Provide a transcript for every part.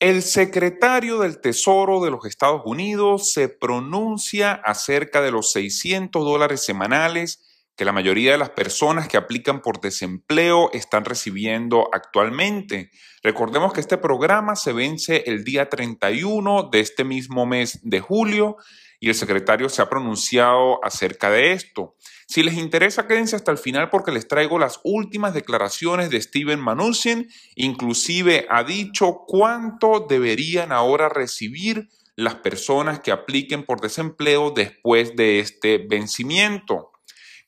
El secretario del Tesoro de los Estados Unidos se pronuncia acerca de los 600 dólares semanales la mayoría de las personas que aplican por desempleo están recibiendo actualmente. Recordemos que este programa se vence el día 31 de este mismo mes de julio y el secretario se ha pronunciado acerca de esto. Si les interesa, quédense hasta el final porque les traigo las últimas declaraciones de Steven manusin Inclusive ha dicho cuánto deberían ahora recibir las personas que apliquen por desempleo después de este vencimiento.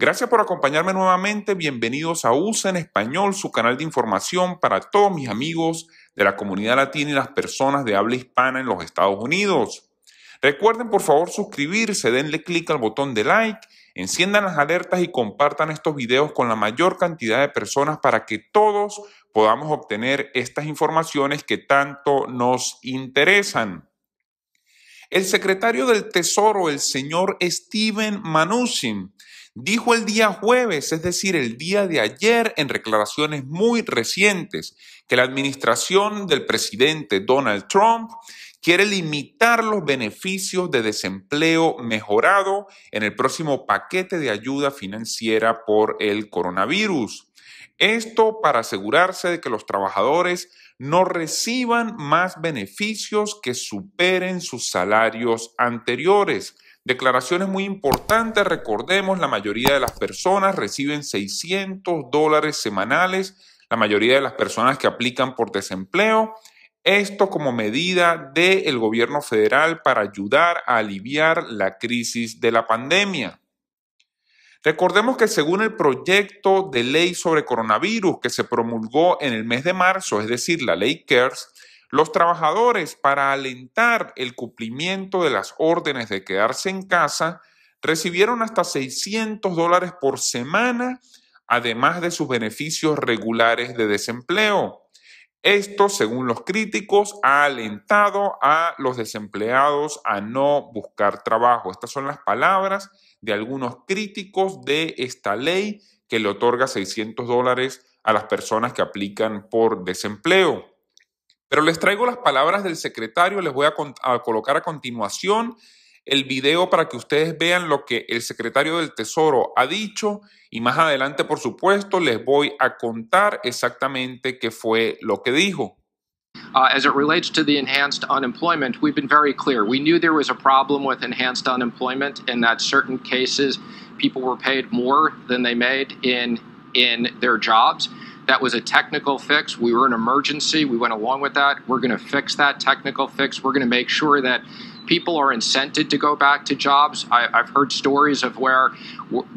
Gracias por acompañarme nuevamente. Bienvenidos a USA e en Español, su canal de información para todos mis amigos de la comunidad latina y las personas de habla hispana en los Estados Unidos. Recuerden por favor suscribirse, denle clic al botón de like, enciendan las alertas y compartan estos videos con la mayor cantidad de personas para que todos podamos obtener estas informaciones que tanto nos interesan. El secretario del Tesoro, el señor Steven Mnuchin, Dijo el día jueves, es decir, el día de ayer, en declaraciones muy recientes, que la administración del presidente Donald Trump quiere limitar los beneficios de desempleo mejorado en el próximo paquete de ayuda financiera por el coronavirus. Esto para asegurarse de que los trabajadores no reciban más beneficios que superen sus salarios anteriores. Declaraciones muy importantes, recordemos, la mayoría de las personas reciben 600 dólares semanales, la mayoría de las personas que aplican por desempleo. Esto como medida del gobierno federal para ayudar a aliviar la crisis de la pandemia. Recordemos que según el proyecto de ley sobre coronavirus que se promulgó en el mes de marzo, es decir, la ley CARES, los trabajadores para alentar el cumplimiento de las órdenes de quedarse en casa recibieron hasta 600 dólares por semana, además de sus beneficios regulares de desempleo. Esto, según los críticos, ha alentado a los desempleados a no buscar trabajo. Estas son las palabras de algunos críticos de esta ley que le otorga 600 dólares a las personas que aplican por desempleo. Pero les traigo las palabras del secretario, les voy a, colocar a continuación el video para que ustedes vean lo que el secretario del Tesoro ha dicho y más adelante, por supuesto, les voy a contar exactamente qué fue lo que dijo. Uh, as it relates to the enhanced unemployment, we've been very clear. We knew there was a problem with enhanced unemployment and that certain cases people were paid more than they made in in their jobs. That was a technical fix. We were in emergency. We went along with that. We're going to fix that technical fix. We're going to make sure that people are incented to go back to jobs. I, have heard stories of where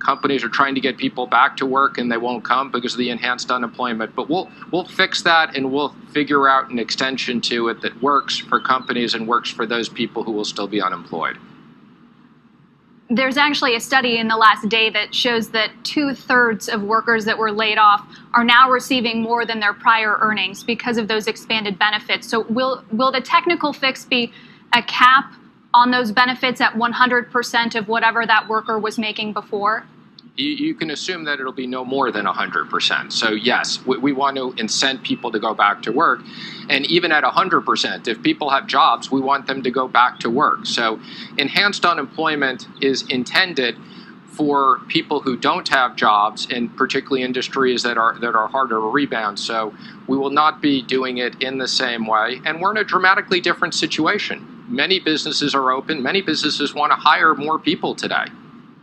companies are trying to get people back to work and they won't come because of the enhanced unemployment. But we'll we'll fix that and we'll figure out an extension to it that works for companies and works for those people who will still be unemployed there's actually a study in the last day that shows that two thirds of workers that were laid off are now receiving more than their prior earnings because of those expanded benefits. So, will, will the technical fix be a cap on those benefits at 100% of whatever that worker was making before? you, you, can assume that it'll be no more than 100%. So, yes, we, we want to incent people to go back to work. And even at 100%, if people have jobs, we want them to go back to work. So, enhanced unemployment is intended for people who don't have jobs and particularly industries that are that are harder to rebound. So we will not be doing it in the same way. And we're in a dramatically different situation. Many businesses are open, many businesses want to hire more people today.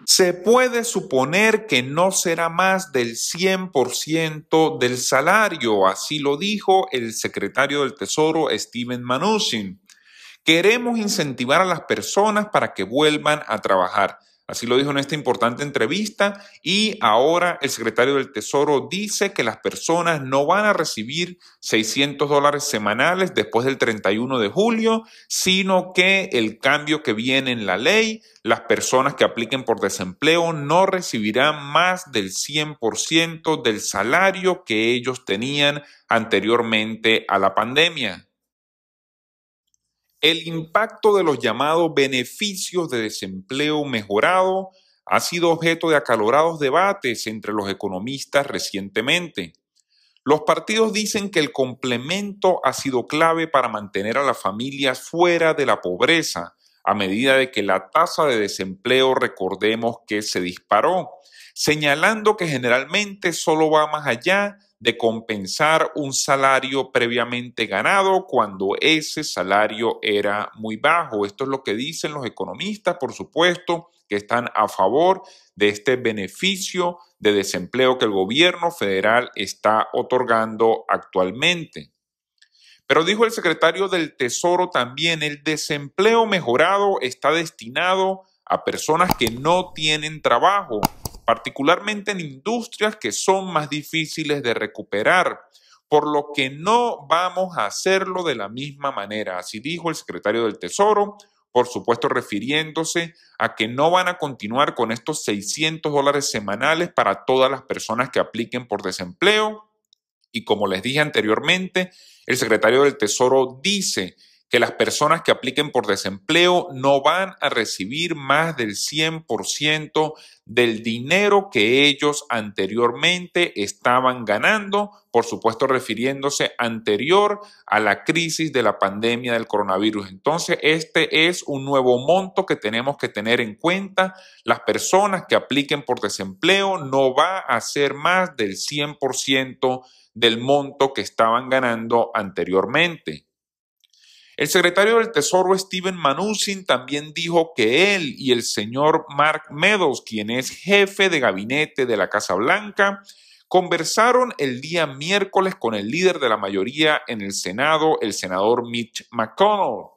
se puede suponer que no será más del 100% del salario, así lo dijo el secretario del Tesoro Steven Mnuchin. Queremos incentivar a las personas para que vuelvan a trabajar. Así lo dijo en esta importante entrevista y ahora el secretario del Tesoro dice que las personas no van a recibir 600 dólares semanales después del 31 de julio, sino que el cambio que viene en la ley, las personas que apliquen por desempleo no recibirán más del 100% del salario que ellos tenían anteriormente a la pandemia. El impacto de los llamados beneficios de desempleo mejorado ha sido objeto de acalorados debates entre los economistas recientemente. Los partidos dicen que el complemento ha sido clave para mantener a las familias fuera de la pobreza, a medida de que la tasa de desempleo, recordemos que se disparó, señalando que generalmente solo va más allá de compensar un salario previamente ganado cuando ese salario era muy bajo. Esto es lo que dicen los economistas, por supuesto, que están a favor de este beneficio de desempleo que el gobierno federal está otorgando actualmente. Pero dijo el secretario del Tesoro también, el desempleo mejorado está destinado a personas que no tienen trabajo particularmente en industrias que son más difíciles de recuperar, por lo que no vamos a hacerlo de la misma manera. Así dijo el secretario del Tesoro, por supuesto refiriéndose a que no van a continuar con estos 600 dólares semanales para todas las personas que apliquen por desempleo. Y como les dije anteriormente, el secretario del Tesoro dice que las personas que apliquen por desempleo no van a recibir más del 100% del dinero que ellos anteriormente estaban ganando, por supuesto refiriéndose anterior a la crisis de la pandemia del coronavirus. Entonces, este es un nuevo monto que tenemos que tener en cuenta. Las personas que apliquen por desempleo no va a ser más del 100% del monto que estaban ganando anteriormente. El secretario del Tesoro Steven Mnuchin también dijo que él y el señor Mark Meadows, quien es jefe de gabinete de la Casa Blanca, conversaron el día miércoles con el líder de la mayoría en el Senado, el senador Mitch McConnell,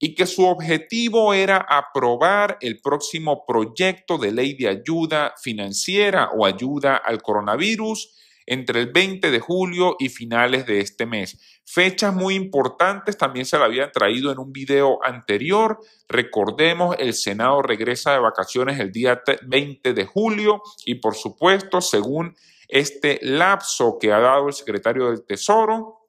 y que su objetivo era aprobar el próximo proyecto de ley de ayuda financiera o ayuda al coronavirus entre el 20 de julio y finales de este mes. Fechas muy importantes también se la habían traído en un video anterior. Recordemos, el Senado regresa de vacaciones el día 20 de julio y por supuesto, según este lapso que ha dado el secretario del Tesoro,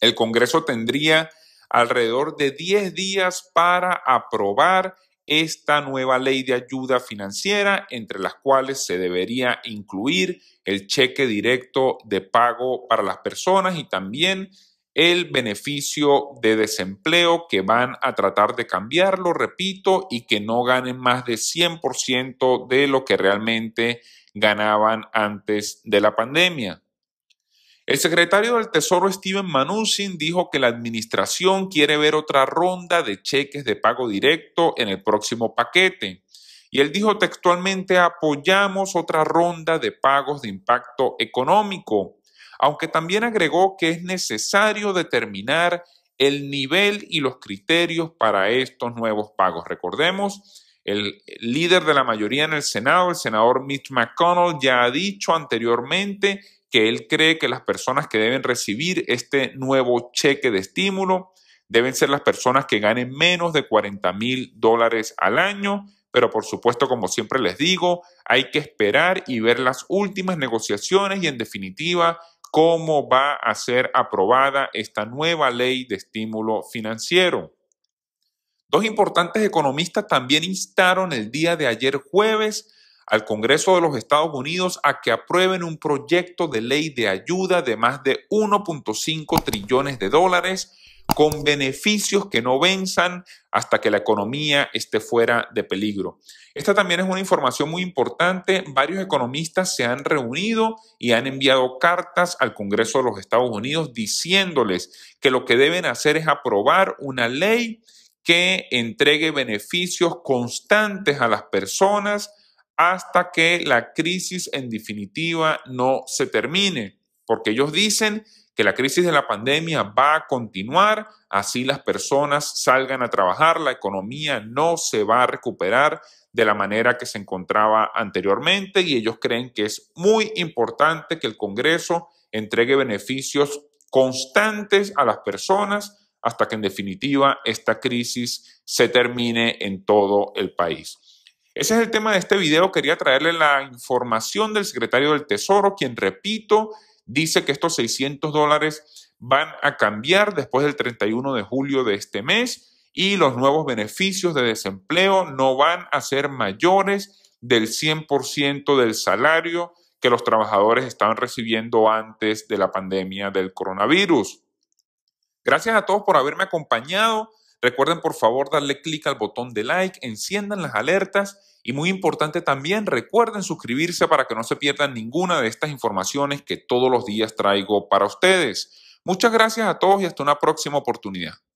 el Congreso tendría alrededor de 10 días para aprobar esta nueva ley de ayuda financiera, entre las cuales se debería incluir el cheque directo de pago para las personas y también el beneficio de desempleo que van a tratar de cambiarlo, repito, y que no ganen más de 100% de lo que realmente ganaban antes de la pandemia. El secretario del Tesoro Steven Mnuchin dijo que la administración quiere ver otra ronda de cheques de pago directo en el próximo paquete. Y él dijo textualmente, apoyamos otra ronda de pagos de impacto económico, aunque también agregó que es necesario determinar el nivel y los criterios para estos nuevos pagos. Recordemos, el líder de la mayoría en el Senado, el senador Mitch McConnell, ya ha dicho anteriormente que él cree que las personas que deben recibir este nuevo cheque de estímulo deben ser las personas que ganen menos de 40 mil dólares al año, pero por supuesto, como siempre les digo, hay que esperar y ver las últimas negociaciones y en definitiva cómo va a ser aprobada esta nueva ley de estímulo financiero. Dos importantes economistas también instaron el día de ayer jueves al Congreso de los Estados Unidos a que aprueben un proyecto de ley de ayuda de más de 1.5 trillones de dólares con beneficios que no venzan hasta que la economía esté fuera de peligro. Esta también es una información muy importante. Varios economistas se han reunido y han enviado cartas al Congreso de los Estados Unidos diciéndoles que lo que deben hacer es aprobar una ley que entregue beneficios constantes a las personas hasta que la crisis en definitiva no se termine, porque ellos dicen que la crisis de la pandemia va a continuar, así las personas salgan a trabajar, la economía no se va a recuperar de la manera que se encontraba anteriormente y ellos creen que es muy importante que el Congreso entregue beneficios constantes a las personas hasta que en definitiva esta crisis se termine en todo el país. Ese es el tema de este video. Quería traerle la información del secretario del Tesoro, quien, repito, dice que estos 600 dólares van a cambiar después del 31 de julio de este mes y los nuevos beneficios de desempleo no van a ser mayores del 100% del salario que los trabajadores estaban recibiendo antes de la pandemia del coronavirus. Gracias a todos por haberme acompañado. Recuerden por favor darle clic al botón de like, enciendan las alertas y muy importante también recuerden suscribirse para que no se pierdan ninguna de estas informaciones que todos los días traigo para ustedes. Muchas gracias a todos y hasta una próxima oportunidad.